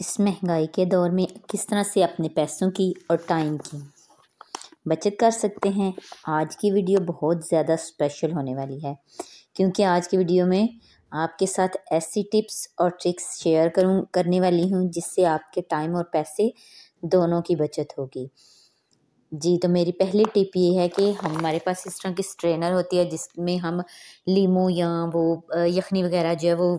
इस महंगाई के दौर में किस तरह से अपने पैसों की और टाइम की बचत कर सकते हैं आज की वीडियो बहुत ज़्यादा स्पेशल होने वाली है क्योंकि आज की वीडियो में आपके साथ ऐसी टिप्स और ट्रिक्स शेयर करूँ करने वाली हूँ जिससे आपके टाइम और पैसे दोनों की बचत होगी जी तो मेरी पहली टिप ये है कि हमारे पास इस तरह की स्ट्रेनर होती है जिसमें हम लीमू या वो यखनी वगैरह जो है वो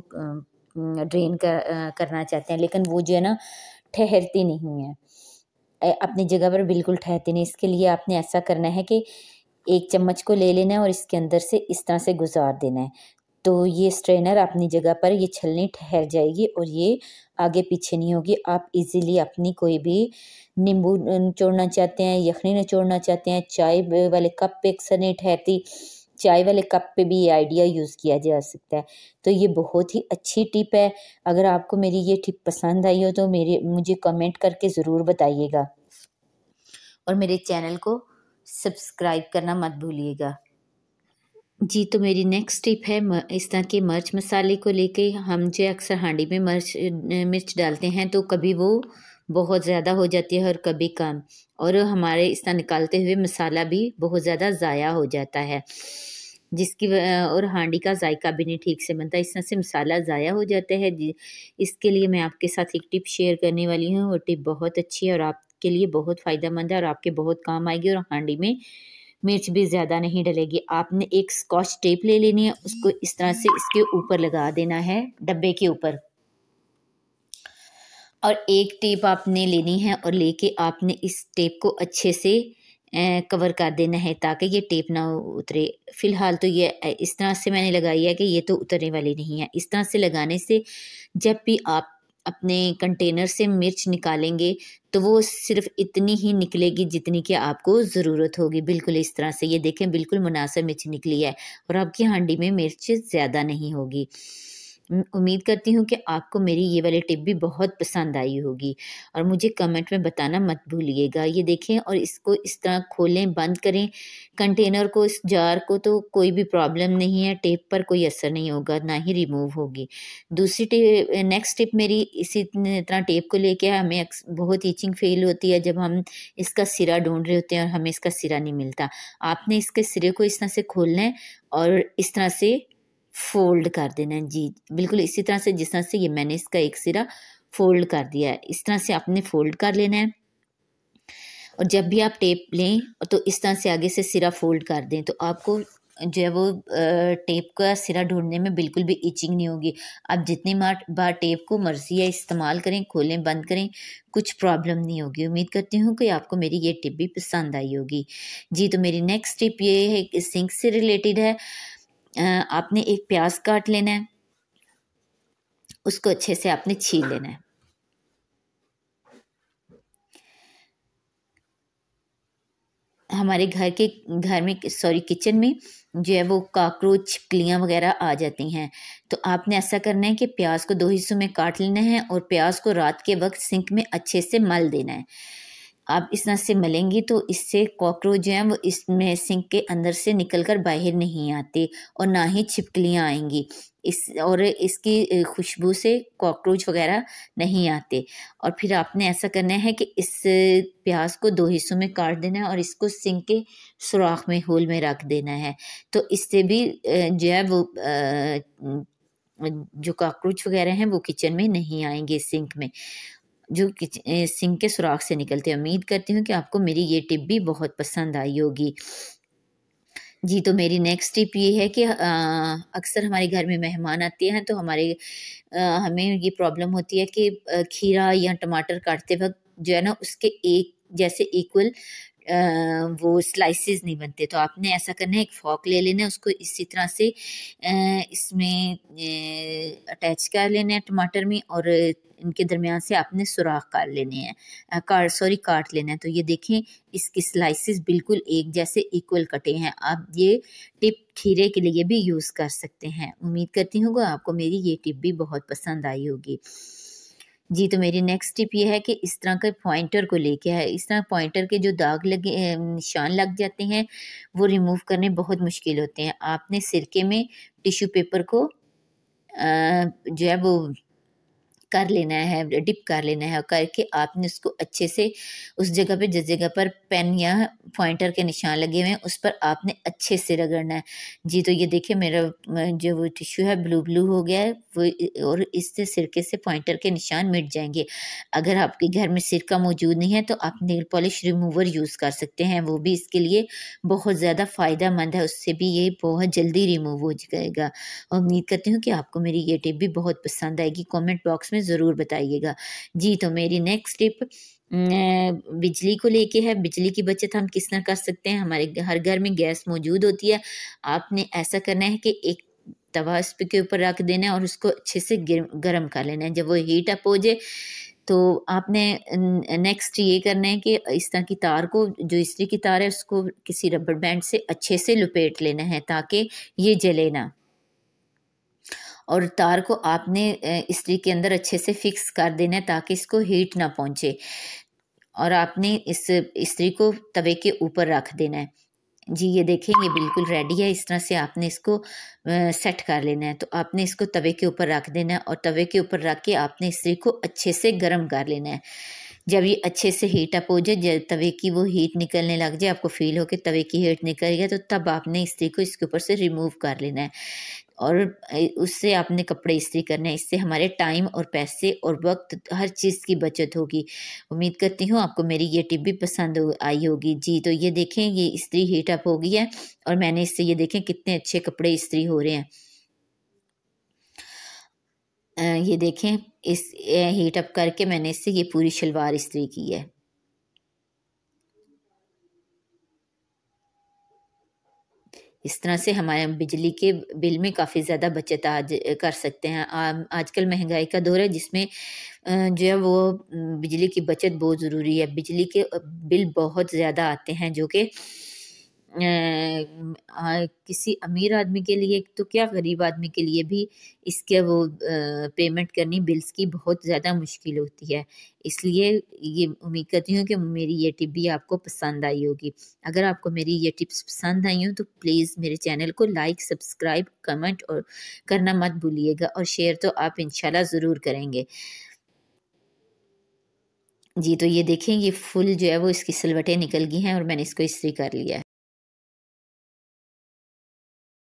ड्रेन कर, करना चाहते हैं लेकिन वो जो है ना ठहरती नहीं है अपनी जगह पर बिल्कुल ठहरती नहीं इसके लिए आपने ऐसा करना है कि एक चम्मच को ले लेना है और इसके अंदर से इस तरह से गुजार देना है तो ये स्ट्रेनर अपनी जगह पर ये छलनी ठहर जाएगी और ये आगे पीछे नहीं होगी आप इजीली अपनी कोई भी नींबू निचोड़ना चाहते हैं यखनी निचोड़ना चाहते हैं चाय वाले कप पे अक्सर नहीं ठहरती चाय वाले कप पे भी ये आइडिया यूज़ किया जा सकता है तो ये बहुत ही अच्छी टिप है अगर आपको मेरी ये टिप पसंद आई हो तो मेरे मुझे कमेंट करके ज़रूर बताइएगा और मेरे चैनल को सब्सक्राइब करना मत भूलिएगा जी तो मेरी नेक्स्ट टिप है इस तरह के मर्च मसाले को लेके हम जो अक्सर हांडी में मर्च मिर्च डालते हैं तो कभी वो बहुत ज़्यादा हो जाती है और कभी कम और हमारे इसका निकालते हुए मसाला भी बहुत ज़्यादा ज़ाया हो जाता है जिसकी और हांडी का जायका भी नहीं ठीक से बनता इस तरह से मसाला ज़ाया हो जाता है इसके लिए मैं आपके साथ एक टिप शेयर करने वाली हूँ वो टिप बहुत अच्छी है और आपके लिए बहुत फ़ायदेमंद है और आपके बहुत काम आएगी और हांडी में मिर्च भी ज़्यादा नहीं डलेगी आपने एक स्कॉच टेप ले लेनी है उसको इस तरह से इसके ऊपर लगा देना है डब्बे के ऊपर और एक टेप आपने लेनी है और लेके आपने इस टेप को अच्छे से कवर कर देना है ताकि ये टेप ना उतरे फ़िलहाल तो ये इस तरह से मैंने लगाई है कि ये तो उतरने वाली नहीं है इस तरह से लगाने से जब भी आप अपने कंटेनर से मिर्च निकालेंगे तो वो सिर्फ इतनी ही निकलेगी जितनी कि आपको ज़रूरत होगी बिल्कुल इस तरह से ये देखें बिल्कुल मुनासिब मिर्च निकली है और आपकी हांडी में मिर्च ज़्यादा नहीं होगी उम्मीद करती हूँ कि आपको मेरी ये वाली टिप भी बहुत पसंद आई होगी और मुझे कमेंट में बताना मत भूलिएगा ये देखें और इसको इस तरह खोलें बंद करें कंटेनर को इस जार को तो कोई भी प्रॉब्लम नहीं है टेप पर कोई असर नहीं होगा ना ही रिमूव होगी दूसरी टिप नेक्स्ट टिप मेरी इसी तरह टेप को लेके हमें बहुत ईचिंग फील होती है जब हम इसका सिरा ढूंढ रहे होते हैं और हमें इसका सिरा नहीं मिलता आपने इसके सिरे को इस तरह से खोलना है और इस तरह से फोल्ड कर देना है जी बिल्कुल इसी तरह से जिस तरह से ये मैंने इसका एक सिरा फोल्ड कर दिया है इस तरह से आपने फोल्ड कर लेना है और जब भी आप टेप लें तो इस तरह से आगे से सिरा फोल्ड कर दें तो आपको जो है वो टेप का सिरा ढूंढने में बिल्कुल भी इचिंग नहीं होगी आप जितनी बार बार टेप को मर्जी या इस्तेमाल करें खोलें बंद करें कुछ प्रॉब्लम नहीं होगी उम्मीद करती हूँ कि आपको मेरी ये टिप भी पसंद आई होगी जी तो मेरी नेक्स्ट टिप ये है सिंक से रिलेटेड है आपने एक प्याज काट लेना है उसको अच्छे से आपने छील लेना है हमारे घर के घर में सॉरी किचन में जो है वो काकरोच छिपकलियाँ वगैरह आ जाती हैं तो आपने ऐसा करना है कि प्याज को दो हिस्सों में काट लेना है और प्याज को रात के वक्त सिंक में अच्छे से मल देना है आप इस नस से मलेंगी तो इससे कॉकरोच जो हैं वो इसमें सिंक के अंदर से निकल कर बाहर नहीं आते और ना ही छिपकलियाँ आएंगी इस और इसकी खुशबू से कॉकरोच वगैरह नहीं आते और फिर आपने ऐसा करना है कि इस प्याज को दो हिस्सों में काट देना है और इसको सिंक के सुराख में होल में रख देना है तो इससे भी जो है वो जो कॉकरोच वगैरह हैं वो किचन में नहीं आएंगे सिंक में जो सिंह के सुराख से निकलते हैं उम्मीद करती हूँ कि आपको मेरी ये टिप भी बहुत पसंद आई होगी जी तो मेरी नेक्स्ट टिप ये है कि अक्सर हमारे घर में मेहमान आते हैं तो हमारे आ, हमें ये प्रॉब्लम होती है कि खीरा या टमाटर काटते वक्त जो है ना उसके एक जैसे इक्वल वो स्लाइसेस नहीं बनते तो आपने ऐसा करना है एक फॉक ले लेना है उसको इसी तरह से इसमें अटैच कर लेना है टमाटर में और इनके दरमियान से आपने सुराख काट लेने हैं कार सॉरी काट लेना है तो ये देखें इसकी स्लाइसिस बिल्कुल एक जैसे इक्वल कटे हैं आप ये टिप खीरे के लिए भी यूज़ कर सकते हैं उम्मीद करती हूँ आपको मेरी ये टिप भी बहुत पसंद आई होगी जी तो मेरी नेक्स्ट टिप ये है कि इस तरह के पॉइंटर को लेके है इस तरह पॉइंटर के जो दाग लगे निशान लग जाते हैं वो रिमूव करने बहुत मुश्किल होते हैं आपने सिरके में टिश्यू पेपर को जो है वो कर लेना है डिप कर लेना है करके आपने उसको अच्छे से उस जगह पे जिस जगह पर पेन या पॉइंटर के निशान लगे हुए हैं उस पर आपने अच्छे से रगड़ना है जी तो ये देखिए मेरा जो वो टिश्यू है ब्लू ब्लू हो गया है वो और इससे सिरके से पॉइंटर के निशान मिट जाएंगे अगर आपके घर में सिरका मौजूद नहीं है तो आप नील पॉलिश रिमूवर यूज़ कर सकते हैं वो भी इसके लिए बहुत ज़्यादा फ़ायदा मंद है उससे भी ये बहुत जल्दी रिमूव हो जाएगा उम्मीद करती हूँ कि आपको मेरी ये टिप भी बहुत पसंद आएगी कॉमेंट बॉक्स में में ज़रूर बताइएगा जी तो मेरी नेक्स्ट टिप अं, बिजली को लेके है बिजली की बचत हम किस तरह कर सकते हैं हमारे हर घर में गैस मौजूद होती है आपने ऐसा करना है कि एक तवा इस के ऊपर रख देना है और उसको अच्छे से गर्म कर लेना है जब वो हीट अप हो जाए तो आपने नेक्स्ट अं, ये करना है कि इस तरह की तार को जो इसी की तार है उसको किसी रबड़ बैंड से अच्छे से लपेट लेना है ताकि ये जले ना और तार को आपने इस्त्री के अंदर अच्छे से फिक्स कर देना है ताकि इसको हीट ना पहुँचे और आपने इस इस्त्री को तवे के ऊपर रख देना है जी ये देखें ये बिल्कुल रेडी है इस तरह से आपने इसको सेट कर लेना है तो आपने इसको तवे के ऊपर रख देना है और तवे के ऊपर रख के आपने इस्त्री को अच्छे से गर्म कर लेना है जब ये अच्छे से हीट अप हो जाए जब तवे की वो हीट निकलने लग जाए आपको फील हो कि तवे की हीट निकल गया तो तब आपने इस्त्री को इसके ऊपर से रिमूव कर लेना है और उससे आपने कपड़े इस्त्री करने हैं इससे हमारे टाइम और पैसे और वक्त हर चीज़ की बचत होगी उम्मीद करती हूँ आपको मेरी ये टिप भी पसंद हो, आई होगी जी तो ये देखें ये इस्त्री हीट अप हो गई है और मैंने इससे ये देखें कितने अच्छे कपड़े इस्त्री हो रहे हैं ये देखें इस हीट अप करके मैंने इससे ये पूरी शलवार इस्त्री की है इस तरह से हमारे बिजली के बिल में काफ़ी ज़्यादा बचत आज कर सकते हैं आजकल महंगाई का दौर है जिसमें जो है वो बिजली की बचत बहुत ज़रूरी है बिजली के बिल बहुत ज़्यादा आते हैं जो कि किसी अमीर आदमी के लिए तो क्या गरीब आदमी के लिए भी इसके वो पेमेंट करनी बिल्स की बहुत ज़्यादा मुश्किल होती है इसलिए ये उम्मीद करती हूँ कि मेरी ये टिप भी आपको पसंद आई होगी अगर आपको मेरी ये टिप्स पसंद आई हो तो प्लीज़ मेरे चैनल को लाइक सब्सक्राइब कमेंट और करना मत भूलिएगा और शेयर तो आप इनशाला ज़रूर करेंगे जी तो ये देखें ये फुल जो है वो इसकी सिलवटें निकल गई हैं और मैंने इसको इस्त्री कर लिया है